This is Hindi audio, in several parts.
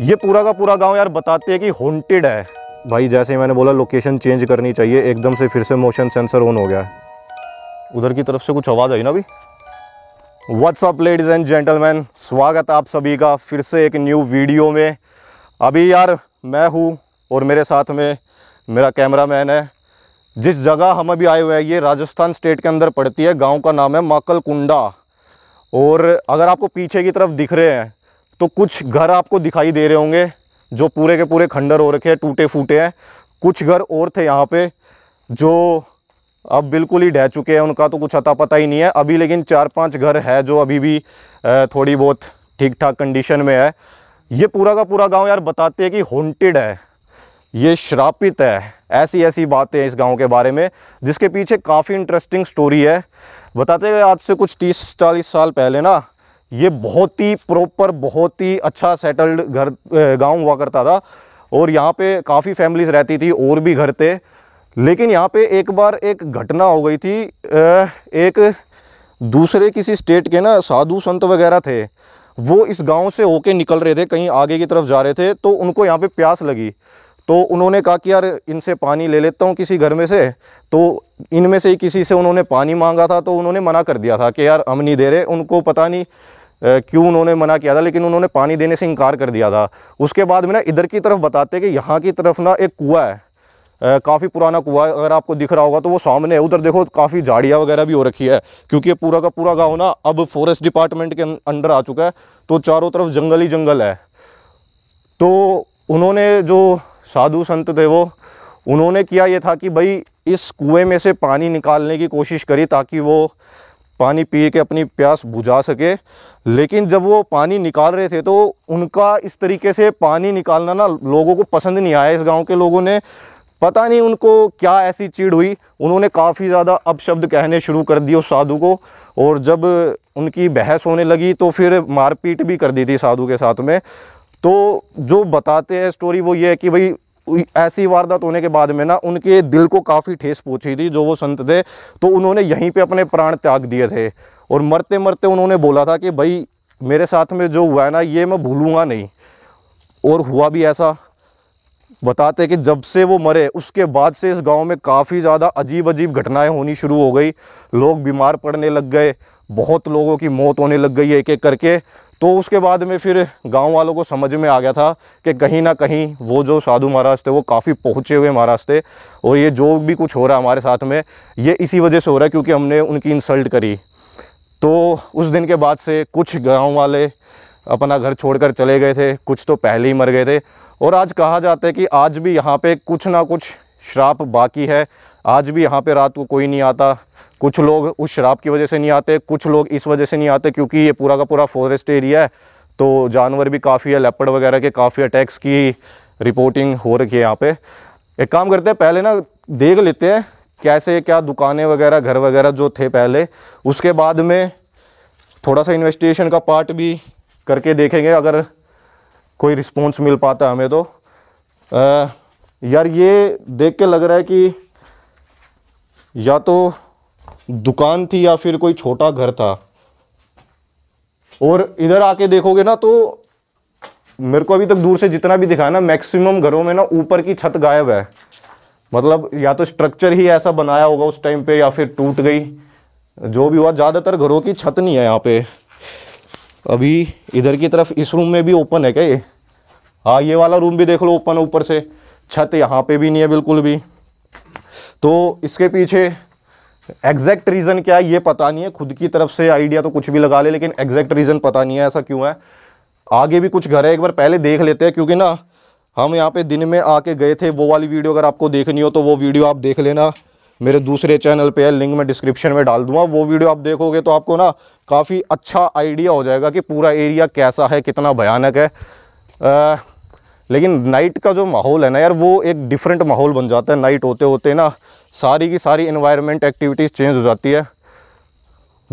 ये पूरा का पूरा गांव यार बताते हैं कि हॉन्टेड है भाई जैसे ही मैंने बोला लोकेशन चेंज करनी चाहिए एकदम से फिर से मोशन सेंसर ऑन हो गया है उधर की तरफ से कुछ आवाज़ आई ना अभी व्हाट्सअप लेडीज़ एंड जेंटलमैन स्वागत आप सभी का फिर से एक न्यू वीडियो में अभी यार मैं हूँ और मेरे साथ में मेरा कैमरा मैन है जिस जगह हम अभी आए हुए हैं ये राजस्थान स्टेट के अंदर पड़ती है गाँव का नाम है माकल कुंडा और अगर आपको पीछे की तरफ दिख रहे हैं तो कुछ घर आपको दिखाई दे रहे होंगे जो पूरे के पूरे खंडर हो रखे हैं टूटे फूटे हैं कुछ घर और थे यहाँ पे जो अब बिल्कुल ही ढह चुके हैं उनका तो कुछ अता पता ही नहीं है अभी लेकिन चार पांच घर है जो अभी भी थोड़ी बहुत ठीक ठाक कंडीशन में है ये पूरा का पूरा गांव यार बताते हैं कि हॉन्टेड है ये श्रापित है ऐसी ऐसी बातें हैं इस गांव के बारे में जिसके पीछे काफ़ी इंटरेस्टिंग स्टोरी है बताते हैं आज से कुछ तीस चालीस साल पहले ना ये बहुत ही प्रॉपर बहुत ही अच्छा सेटल्ड घर गांव हुआ करता था और यहाँ पे काफ़ी फैमिलीज रहती थी और भी घर थे लेकिन यहाँ पे एक बार एक घटना हो गई थी एक दूसरे किसी स्टेट के ना साधु संत वगैरह थे वो इस गांव से होके निकल रहे थे कहीं आगे की तरफ जा रहे थे तो उनको यहाँ पे प्यास लगी तो उन्होंने कहा कि यार इनसे पानी ले लेता हूँ किसी घर में से तो इनमें से ही किसी से उन्होंने पानी मांगा था तो उन्होंने मना कर दिया था कि यार हम नहीं दे रहे उनको पता नहीं क्यों उन्होंने मना किया था लेकिन उन्होंने पानी देने से इनकार कर दिया था उसके बाद में ना इधर की तरफ बताते कि यहाँ की तरफ ना एक कुआ है काफ़ी पुराना कुआ है अगर आपको दिख रहा होगा तो वो सामने है उधर देखो काफ़ी झाड़ियाँ वगैरह भी हो रखी है क्योंकि ये पूरा का पूरा गाँव ना अब फॉरेस्ट डिपार्टमेंट के अं-, अंडर आ चुका है तो चारों तरफ जंगल ही जंगल है तो उन्होंने जो साधु संत थे वो उन्होंने किया ये था कि भाई इस कुएं में से पानी निकालने की कोशिश करी ताकि वो पानी पी के अपनी प्यास बुझा सके लेकिन जब वो पानी निकाल रहे थे तो उनका इस तरीके से पानी निकालना ना लोगों को पसंद नहीं आया इस गांव के लोगों ने पता नहीं उनको क्या ऐसी चीड़ हुई उन्होंने काफ़ी ज़्यादा अपशब्द कहने शुरू कर दिए उस साधु को और जब उनकी बहस होने लगी तो फिर मारपीट भी कर दी थी साधु के साथ में तो जो बताते हैं स्टोरी वो ये है कि भाई ऐसी वारदात होने के बाद में ना उनके दिल को काफ़ी ठेस पहुँची थी जो वो संत थे तो उन्होंने यहीं पे अपने प्राण त्याग दिए थे और मरते मरते उन्होंने बोला था कि भाई मेरे साथ में जो हुआ है ना ये मैं भूलूँगा नहीं और हुआ भी ऐसा बताते कि जब से वो मरे उसके बाद से इस गांव में काफ़ी ज़्यादा अजीब अजीब घटनाएं होनी शुरू हो गई लोग बीमार पड़ने लग गए बहुत लोगों की मौत होने लग गई एक एक करके तो उसके बाद में फिर गांव वालों को समझ में आ गया था कि कहीं ना कहीं वो जो साधु महाराज थे वो काफ़ी पहुँचे हुए महाराज थे और ये जो भी कुछ हो रहा है हमारे साथ में ये इसी वजह से हो रहा है क्योंकि हमने उनकी इंसल्ट करी तो उस दिन के बाद से कुछ गाँव वाले अपना घर छोड़कर चले गए थे कुछ तो पहले ही मर गए थे और आज कहा जाता है कि आज भी यहाँ पर कुछ ना कुछ श्राप बाकी है आज भी यहाँ पर रात को कोई नहीं आता कुछ लोग उस शराब की वजह से नहीं आते कुछ लोग इस वजह से नहीं आते क्योंकि ये पूरा का पूरा फॉरेस्ट एरिया है तो जानवर भी काफ़ी है लेपड़ वगैरह के काफ़ी अटैक्स की रिपोर्टिंग हो रखी है यहाँ पे एक काम करते हैं पहले ना देख लेते हैं कैसे क्या दुकानें वगैरह घर वगैरह जो थे पहले उसके बाद में थोड़ा सा इन्वेस्टिगेशन का पार्ट भी करके देखेंगे अगर कोई रिस्पॉन्स मिल पाता हमें तो आ, यार ये देख के लग रहा है कि या तो दुकान थी या फिर कोई छोटा घर था और इधर आके देखोगे ना तो मेरे को अभी तक दूर से जितना भी दिखा ना मैक्सिमम घरों में ना ऊपर की छत गायब है मतलब या तो स्ट्रक्चर ही ऐसा बनाया होगा उस टाइम पे या फिर टूट गई जो भी हुआ ज़्यादातर घरों की छत नहीं है यहाँ पे अभी इधर की तरफ इस रूम में भी ओपन है क्या ये हाँ ये वाला रूम भी देख लो ओपन ऊपर से छत यहाँ पे भी नहीं है बिल्कुल भी तो इसके पीछे एग्जैक्ट रीज़न क्या है ये पता नहीं है खुद की तरफ से आइडिया तो कुछ भी लगा ले लेकिन एग्जैक्ट रीज़न पता नहीं है ऐसा क्यों है आगे भी कुछ घर है एक बार पहले देख लेते हैं क्योंकि ना हम यहाँ पे दिन में आके गए थे वो वाली वीडियो अगर आपको देखनी हो तो वो वीडियो आप देख लेना मेरे दूसरे चैनल पे है लिंक मैं डिस्क्रिप्शन में डाल दूंगा वो वीडियो आप देखोगे तो आपको ना काफ़ी अच्छा आइडिया हो जाएगा कि पूरा एरिया कैसा है कितना भयानक है आ, लेकिन नाइट का जो माहौल है ना यार वो एक डिफरेंट माहौल बन जाता है नाइट होते होते ना सारी की सारी इन्वायरमेंट एक्टिविटीज़ चेंज हो जाती है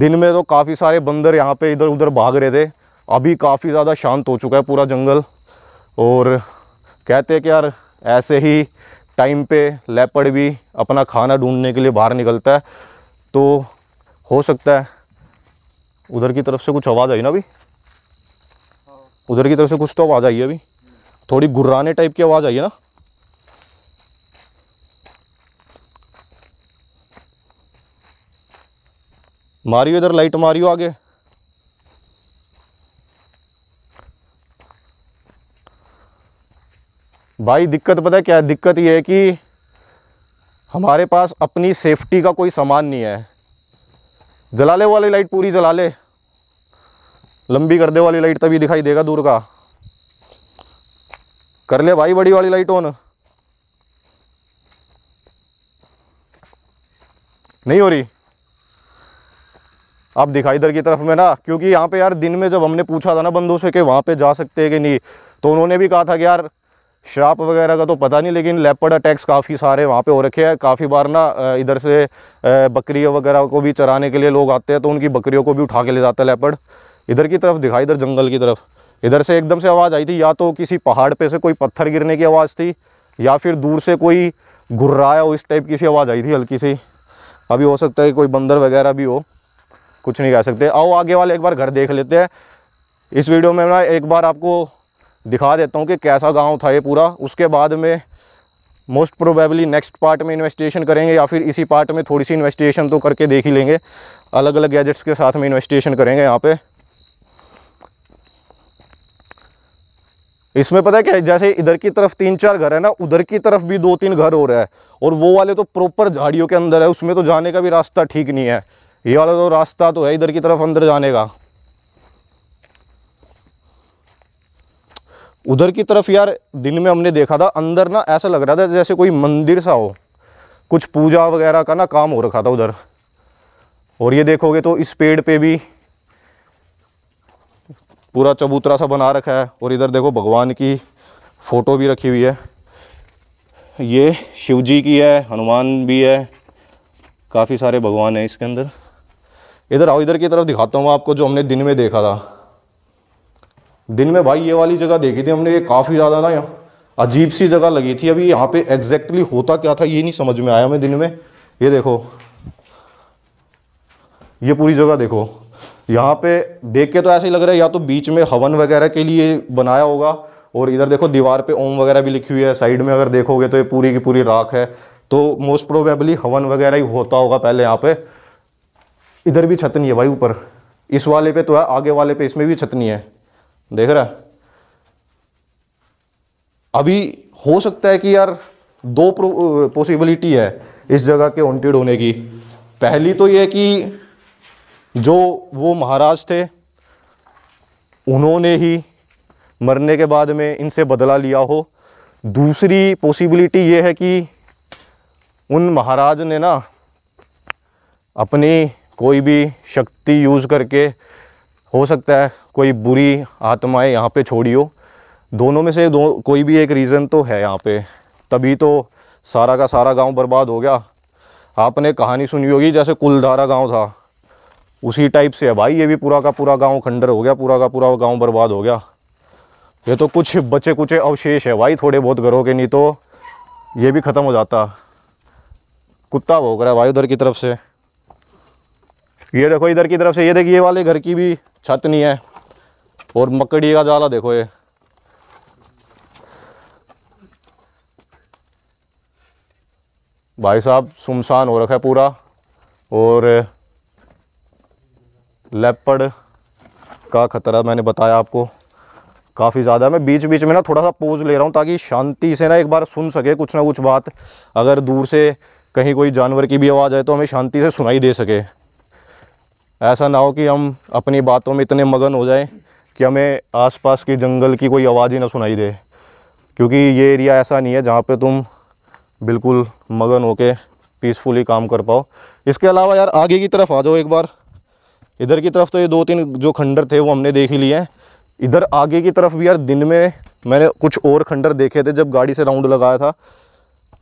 दिन में तो काफ़ी सारे बंदर यहाँ पे इधर उधर भाग रहे थे अभी काफ़ी ज़्यादा शांत हो चुका है पूरा जंगल और कहते हैं कि यार ऐसे ही टाइम पे लेपड़ भी अपना खाना ढूंढने के लिए बाहर निकलता है तो हो सकता है उधर की तरफ से कुछ आवाज़ आई ना अभी उधर की तरफ से कुछ तो आवाज़ आई है अभी थोड़ी गुर्राने टाइप की आवाज़ आई है ना मारियो इधर लाइट मारियो आगे भाई दिक्कत पता है क्या है दिक्कत ये है कि हमारे पास अपनी सेफ्टी का कोई सामान नहीं है जलाले वाली लाइट पूरी जला ले लंबी गर्दे वाली लाइट तभी दिखाई देगा दूर का कर ले भाई बड़ी वाली लाइट ऑन नहीं हो रही आप दिखाई इधर की तरफ में ना क्योंकि यहाँ पे यार दिन में जब हमने पूछा था ना बंदों से कि वहाँ पे जा सकते हैं कि नहीं तो उन्होंने भी कहा था कि यार श्राप वगैरह का तो पता नहीं लेकिन लेपर्ड अटैक्स काफ़ी सारे वहाँ पे हो रखे हैं काफ़ी बार ना इधर से बकरियों वगैरह को भी चराने के लिए लोग आते हैं तो उनकी बकरियों को भी उठा के ले जाता है लेपर्ड इधर की तरफ दिखाई इधर जंगल की तरफ इधर से एकदम से आवाज़ आई थी या तो किसी पहाड़ पे से कोई पत्थर गिरने की आवाज़ थी या फिर दूर से कोई घुर्राया हो इस टाइप की सी आवाज़ आई थी हल्की सी अभी हो सकता है कोई बंदर वगैरह भी हो कुछ नहीं कह सकते आओ आगे वाले एक बार घर देख लेते हैं इस वीडियो में मैं एक बार आपको दिखा देता हूँ कि कैसा गाँव था ये पूरा उसके बाद में मोस्ट प्रोबेबली नेक्स्ट पार्ट में इन्वेस्टिगेशन करेंगे या फिर इसी पार्ट में थोड़ी सी इन्वेस्टिगेशन तो करके देख ही लेंगे अलग अलग गैजेट्स के साथ में इन्वेस्टिगेशन करेंगे यहाँ पर इसमें पता है क्या जैसे इधर की तरफ तीन चार घर है ना उधर की तरफ भी दो तीन घर हो रहा है और वो वाले तो प्रॉपर झाड़ियों के अंदर है उसमें तो जाने का भी रास्ता ठीक नहीं है ये वाला तो रास्ता तो है इधर की तरफ अंदर जाने का उधर की तरफ यार दिन में हमने देखा था अंदर ना ऐसा लग रहा था जैसे कोई मंदिर सा हो कुछ पूजा वगैरह का ना काम हो रखा था उधर और ये देखोगे तो इस पेड़ पे भी पूरा चबूतरा सा बना रखा है और इधर देखो भगवान की फ़ोटो भी रखी हुई है ये शिव जी की है हनुमान भी है काफ़ी सारे भगवान हैं इसके अंदर इधर आओ इधर की तरफ दिखाता हूँ आपको जो हमने दिन में देखा था दिन में भाई ये वाली जगह देखी थी हमने ये काफ़ी ज़्यादा ना अजीब सी जगह लगी थी अभी यहाँ पे एग्जैक्टली होता क्या था ये नहीं समझ में आया हमें दिन में ये देखो ये पूरी जगह देखो यहाँ पे देख के तो ऐसे ही लग रहा है या तो बीच में हवन वगैरह के लिए बनाया होगा और इधर देखो दीवार पे ओम वगैरह भी लिखी हुई है साइड में अगर देखोगे तो ये पूरी की पूरी राख है तो मोस्ट प्रोबेबली हवन वगैरह ही होता होगा पहले यहाँ पे इधर भी छतनी है भाई ऊपर इस वाले पे तो है आगे वाले पे इसमें भी छतनी है देख रहा है अभी हो सकता है कि यार दो पॉसिबिलिटी है इस जगह के वॉन्टेड होने की पहली तो ये कि जो वो महाराज थे उन्होंने ही मरने के बाद में इनसे बदला लिया हो दूसरी पॉसिबिलिटी ये है कि उन महाराज ने ना अपनी कोई भी शक्ति यूज़ करके हो सकता है कोई बुरी आत्माएं यहाँ पे छोड़ी हो दोनों में से दो कोई भी एक रीज़न तो है यहाँ पे तभी तो सारा का सारा गांव बर्बाद हो गया आपने कहानी सुनी होगी जैसे कुलधारा गांव था उसी टाइप से है भाई ये भी पूरा का पूरा गांव खंडर हो गया पूरा का पूरा गांव बर्बाद हो गया ये तो कुछ बचे कुछ अवशेष है भाई थोड़े बहुत घरों के नहीं तो ये भी ख़त्म हो जाता कुत्ता भोग रहा है भाई उधर की तरफ से ये देखो इधर की तरफ से ये देखिए ये वाले घर की भी छत नहीं है और मकड़ी का जाला देखो ये भाई साहब सुमसान हो रखा है पूरा और लेपर्ड का ख़तरा मैंने बताया आपको काफ़ी ज़्यादा मैं बीच बीच में ना थोड़ा सा पोज ले रहा हूँ ताकि शांति से ना एक बार सुन सके कुछ ना कुछ बात अगर दूर से कहीं कोई जानवर की भी आवाज़ आए तो हमें शांति से सुनाई दे सके ऐसा ना हो कि हम अपनी बातों में इतने मगन हो जाएं कि हमें आसपास के जंगल की कोई आवाज़ ही ना सुनाई दे क्योंकि ये एरिया ऐसा नहीं है जहाँ पर तुम बिल्कुल मगन होके पीसफुली काम कर पाओ इसके अलावा यार आगे की तरफ आ जाओ एक बार इधर की तरफ तो ये दो तीन जो खंडर थे वो हमने देख ही लिए हैं इधर आगे की तरफ भी यार दिन में मैंने कुछ और खंडर देखे थे जब गाड़ी से राउंड लगाया था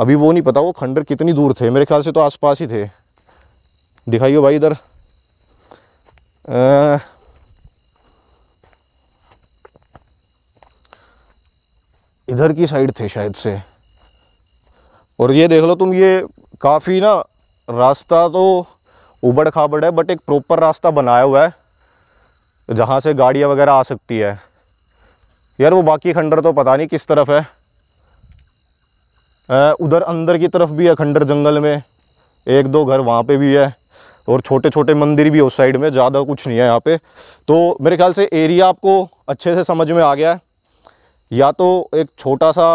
अभी वो नहीं पता वो खंडर कितनी दूर थे मेरे ख्याल से तो आसपास ही थे दिखाइए भाई इधर इधर की साइड थे शायद से और ये देख लो तुम ये काफ़ी ना रास्ता तो उबड़ खाबड़ है बट एक प्रॉपर रास्ता बनाया हुआ है जहाँ से गाड़ियाँ वगैरह आ सकती है यार वो बाकी खंडर तो पता नहीं किस तरफ है उधर अंदर की तरफ भी है खंडर जंगल में एक दो घर वहाँ पे भी है और छोटे छोटे मंदिर भी उस साइड में ज़्यादा कुछ नहीं है यहाँ पे तो मेरे ख्याल से एरिया आपको अच्छे से समझ में आ गया है या तो एक छोटा सा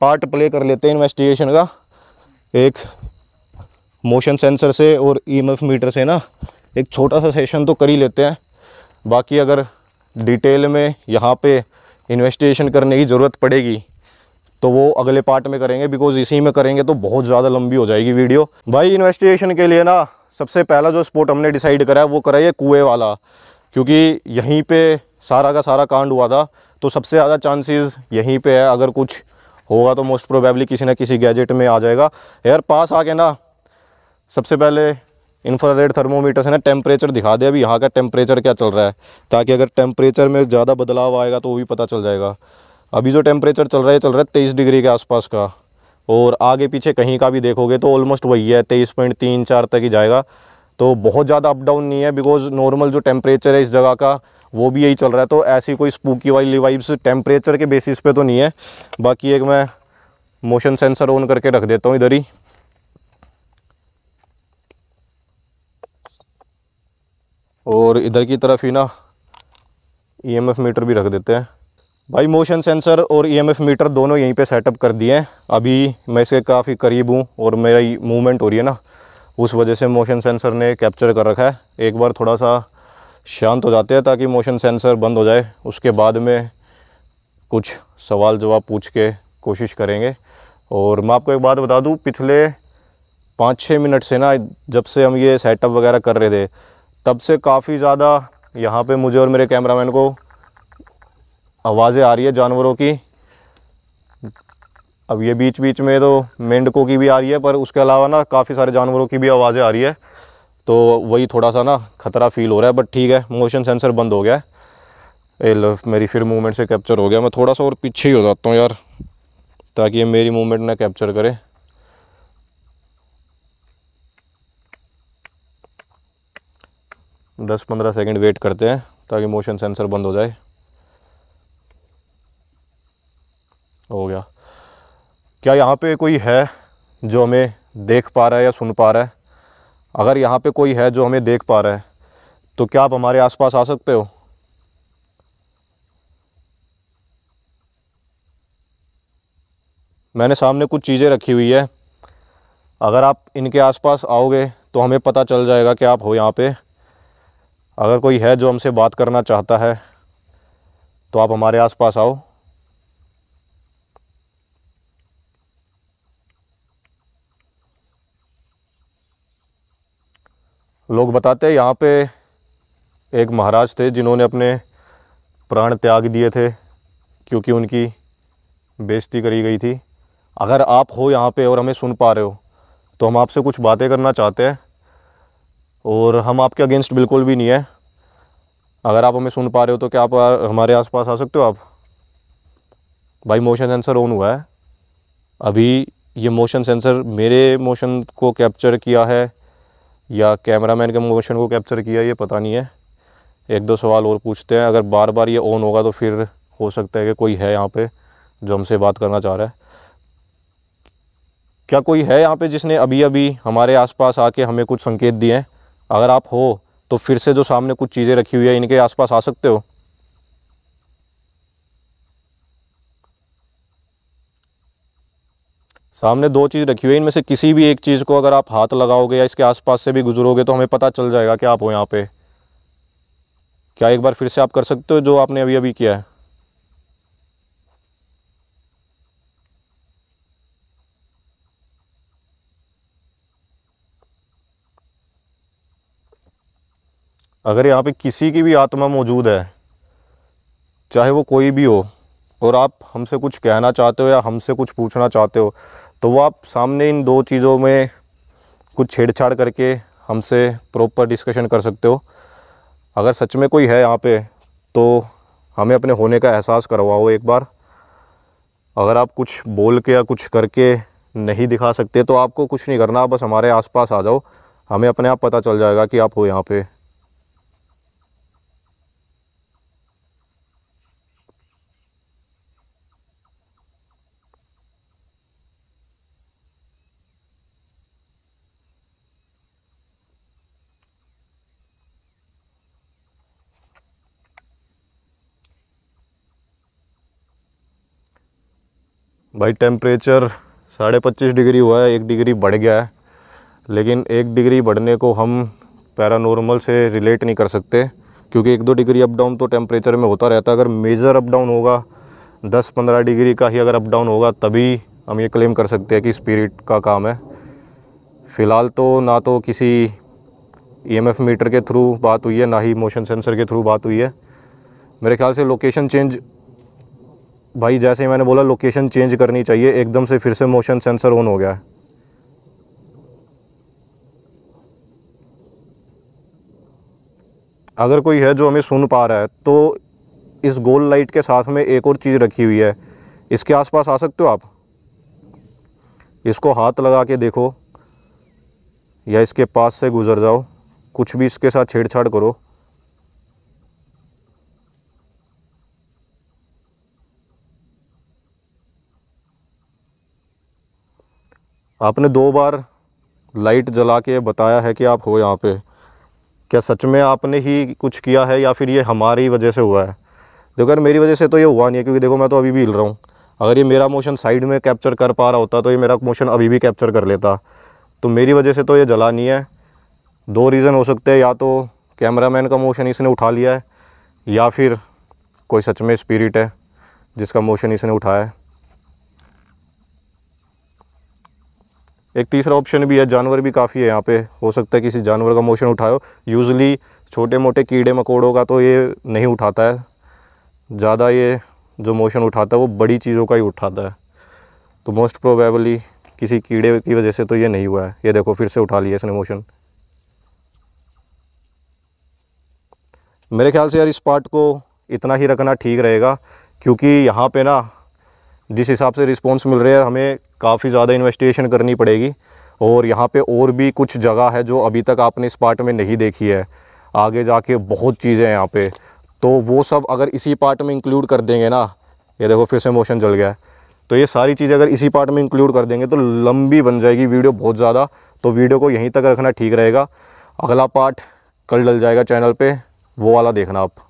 पार्ट प्ले कर लेते हैं इन्वेस्टिगेशन का एक मोशन सेंसर से और ईएमएफ e मीटर से ना एक छोटा सा सेशन तो कर ही लेते हैं बाकी अगर डिटेल में यहाँ पे इन्वेस्टिगेशन करने की ज़रूरत पड़ेगी तो वो अगले पार्ट में करेंगे बिकॉज इसी में करेंगे तो बहुत ज़्यादा लंबी हो जाएगी वीडियो भाई इन्वेस्टिगेशन के लिए ना सबसे पहला जो स्पॉट हमने डिसाइड करा है वो करा है कुएँ वाला क्योंकि यहीं पर सारा का सारा कांड हुआ था तो सबसे ज़्यादा चांसेस यहीं पे है अगर कुछ होगा तो मोस्ट प्रोबेबली किसी ना किसी गैजेट में आ जाएगा यार पास आके ना सबसे पहले इंफ्रारेड थर्मोमीटर से ना टेम्परेचर दिखा दे अभी यहाँ का टेम्परेचर क्या चल रहा है ताकि अगर टेम्परेचर में ज़्यादा बदलाव आएगा तो वो भी पता चल जाएगा अभी जो टेम्परेचर चल रहा है चल रहा है तेईस डिग्री के आसपास का और आगे पीछे कहीं का भी देखोगे तो ऑलमोस्ट वही है तेईस पॉइंट तीन चार तक ही जाएगा तो बहुत ज़्यादा अप डाउन नहीं है बिकॉज नॉर्मल जो टेम्परेचर है इस जगह का वो भी यही चल रहा है तो ऐसी कोई स्पूकी वाली वाइब्स टेम्परेचर के बेसिस पे तो नहीं है बाकी एक मैं मोशन सेंसर ऑन करके रख देता हूँ इधर ही और इधर की तरफ ही ना ईएमएफ e मीटर भी रख देते हैं भाई मोशन सेंसर और ईएमएफ e मीटर दोनों यहीं पे सेटअप कर दिए हैं अभी मैं इसके काफ़ी करीब हूँ और मेरा मूवमेंट हो रही है ना उस वजह से मोशन सेंसर ने कैप्चर कर रखा है एक बार थोड़ा सा शांत हो जाते हैं ताकि मोशन सेंसर बंद हो जाए उसके बाद में कुछ सवाल जवाब पूछ के कोशिश करेंगे और मैं आपको एक बात बता दूँ पिछले पाँच छः मिनट से ना जब से हम ये सेटअप वगैरह कर रहे थे तब से काफ़ी ज़्यादा यहाँ पे मुझे और मेरे कैमरामैन को आवाज़ें आ रही है जानवरों की अब ये बीच बीच में तो मेंढकों की भी आ रही है पर उसके अलावा ना काफ़ी सारे जानवरों की भी आवाज़ें आ रही है तो वही थोड़ा सा ना खतरा फील हो रहा है बट ठीक है मोशन सेंसर बंद हो गया है एल मेरी फिर मूवमेंट से कैप्चर हो गया मैं थोड़ा सा और पीछे ही हो जाता हूँ यार ताकि ये मेरी मूवमेंट ना कैप्चर करे दस पंद्रह सेकंड वेट करते हैं ताकि मोशन सेंसर बंद हो जाए हो गया क्या यहाँ पे कोई है जो हमें देख पा रहा है या सुन पा रहा है अगर यहाँ पे कोई है जो हमें देख पा रहा है तो क्या आप हमारे आसपास आ सकते हो मैंने सामने कुछ चीज़ें रखी हुई है अगर आप इनके आसपास आओगे तो हमें पता चल जाएगा कि आप हो यहाँ पे अगर कोई है जो हमसे बात करना चाहता है तो आप हमारे आसपास आओ लोग बताते हैं यहाँ पे एक महाराज थे जिन्होंने अपने प्राण त्याग दिए थे क्योंकि उनकी बेइज्जती करी गई थी अगर आप हो यहाँ पे और हमें सुन पा रहे हो तो हम आपसे कुछ बातें करना चाहते हैं और हम आपके अगेंस्ट बिल्कुल भी नहीं है अगर आप हमें सुन पा रहे हो तो क्या आप हमारे आसपास आ सकते हो आप भाई मोशन सेंसर ऑन हुआ है अभी ये मोशन सेंसर मेरे मोशन को कैप्चर किया है या कैमरामैन के मोशन को कैप्चर किया ये पता नहीं है एक दो सवाल और पूछते हैं अगर बार बार ये ऑन होगा तो फिर हो सकता है कि कोई है यहाँ पे जो हमसे बात करना चाह रहा है क्या कोई है यहाँ पे जिसने अभी अभी हमारे आसपास आके हमें कुछ संकेत दिए हैं अगर आप हो तो फिर से जो सामने कुछ चीज़ें रखी हुई है इनके आसपास आ सकते हो सामने दो चीज़ रखी हुई है इनमें से किसी भी एक चीज़ को अगर आप हाथ लगाओगे या इसके आसपास से भी गुजरोगे तो हमें पता चल जाएगा कि आप हो यहाँ पे क्या एक बार फिर से आप कर सकते हो जो आपने अभी अभी किया है अगर यहाँ पे किसी की भी आत्मा मौजूद है चाहे वो कोई भी हो और आप हमसे कुछ कहना चाहते हो या हमसे कुछ पूछना चाहते हो तो वो आप सामने इन दो चीज़ों में कुछ छेड़छाड़ करके हमसे प्रॉपर डिस्कशन कर सकते हो अगर सच में कोई है यहाँ पे तो हमें अपने होने का एहसास करवाओ एक बार अगर आप कुछ बोल के या कुछ करके नहीं दिखा सकते तो आपको कुछ नहीं करना बस हमारे आसपास आ जाओ हमें अपने आप पता चल जाएगा कि आप हो यहाँ पे भाई टेम्परेचर साढ़े पच्चीस डिग्री हुआ है एक डिग्री बढ़ गया है लेकिन एक डिग्री बढ़ने को हम पैरानॉर्मल से रिलेट नहीं कर सकते क्योंकि एक दो डिग्री अप डाउन तो टेम्परेचर में होता रहता है अगर मेजर अप डाउन होगा दस पंद्रह डिग्री का ही अगर अप डाउन होगा तभी हम ये क्लेम कर सकते हैं कि स्पिरिट का काम है फ़िलहाल तो ना तो किसी ईएमएफ e मीटर के थ्रू बात हुई है ना ही मोशन सेंसर के थ्रू बात हुई है मेरे ख्याल से लोकेशन चेंज भाई जैसे ही मैंने बोला लोकेशन चेंज करनी चाहिए एकदम से फिर से मोशन सेंसर ऑन हो गया है अगर कोई है जो हमें सुन पा रहा है तो इस गोल लाइट के साथ में एक और चीज़ रखी हुई है इसके आसपास आ सकते हो आप इसको हाथ लगा के देखो या इसके पास से गुज़र जाओ कुछ भी इसके साथ छेड़छाड़ करो आपने दो बार लाइट जला के बताया है कि आप हो यहाँ पे क्या सच में आपने ही कुछ किया है या फिर ये हमारी वजह से हुआ है देखो यार मेरी वजह से तो ये हुआ नहीं है क्योंकि देखो मैं तो अभी भी हिल रहा हूँ अगर ये मेरा मोशन साइड में कैप्चर कर पा रहा होता तो ये मेरा मोशन अभी भी कैप्चर कर लेता तो मेरी वजह से तो ये जला नहीं है दो रीज़न हो सकते हैं या तो कैमरामैन का मोशन इसने उठा लिया है या फिर कोई सच में स्पिरिट है जिसका मोशन इसने उठाया है एक तीसरा ऑप्शन भी है जानवर भी काफ़ी है यहाँ पे हो सकता है किसी जानवर का मोशन उठाओ यूजली छोटे मोटे कीड़े मकोड़ों का तो ये नहीं उठाता है ज़्यादा ये जो मोशन उठाता है वो बड़ी चीज़ों का ही उठाता है तो मोस्ट प्रोबेबली किसी कीड़े की वजह से तो ये नहीं हुआ है ये देखो फिर से उठा लिया इसने मोशन मेरे ख्याल से यार इस पार्ट को इतना ही रखना ठीक रहेगा क्योंकि यहाँ पे ना जिस हिसाब से रिस्पॉन्स मिल रहा है हमें काफ़ी ज़्यादा इन्वेस्टिगेशन करनी पड़ेगी और यहाँ पे और भी कुछ जगह है जो अभी तक आपने इस पार्ट में नहीं देखी है आगे जाके बहुत चीज़ें हैं यहाँ पे तो वो सब अगर इसी पार्ट में इंक्लूड कर देंगे ना ये देखो फिर से मोशन चल गया तो ये सारी चीज़ें अगर इसी पार्ट में इंक्लूड कर देंगे तो लंबी बन जाएगी वीडियो बहुत ज़्यादा तो वीडियो को यहीं तक रखना ठीक रहेगा अगला पार्ट कल डल जाएगा चैनल पर वो वाला देखना आप